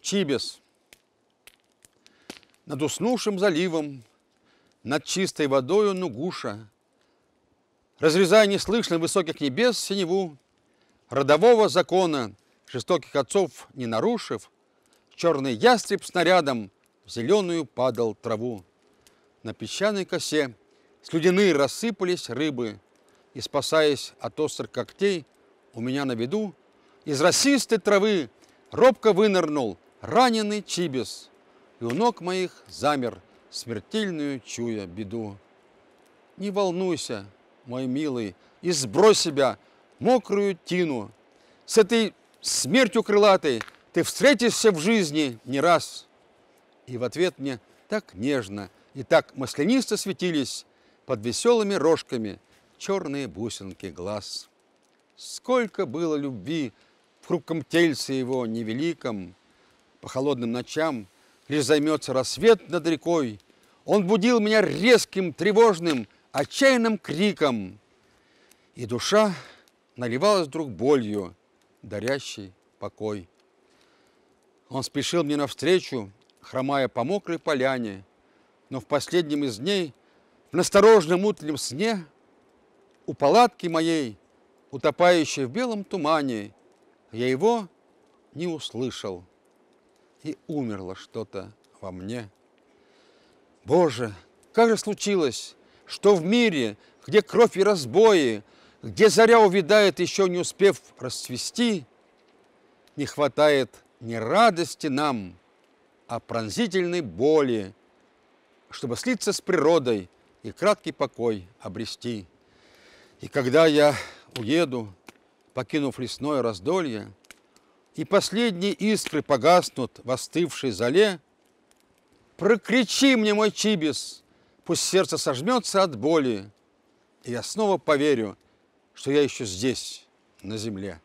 Чибис. Над уснувшим заливом, над чистой водою Нугуша, Разрезая неслышно высоких небес синеву, Родового закона жестоких отцов не нарушив, Черный ястреб снарядом в зеленую падал траву. На песчаной косе с людины рассыпались рыбы, И, спасаясь от острых когтей, у меня на виду, Из росистой травы робко вынырнул раненый Чибис, и у ног моих замер, смертельную чуя беду. Не волнуйся, мой милый, и сбрось себя мокрую тину. С этой смертью крылатой ты встретишься в жизни не раз. И в ответ мне так нежно и так маслянисто светились под веселыми рожками черные бусинки глаз. Сколько было любви в хрупком тельце его невеликом, по холодным ночам, лишь займется рассвет над рекой, он будил меня резким, тревожным, отчаянным криком. И душа наливалась вдруг болью, дарящей покой. Он спешил мне навстречу, хромая по мокрой поляне, но в последнем из дней, в насторожном утреннем сне, у палатки моей, утопающей в белом тумане, я его не услышал и умерло что-то во мне. Боже, как же случилось, что в мире, где кровь и разбои, где заря увядает, еще не успев расцвести, не хватает не радости нам, а пронзительной боли, чтобы слиться с природой и краткий покой обрести. И когда я уеду, покинув лесное раздолье, и последние искры погаснут в остывшей зале, прокричи мне, мой чибис, пусть сердце сожмется от боли, и я снова поверю, что я еще здесь, на земле.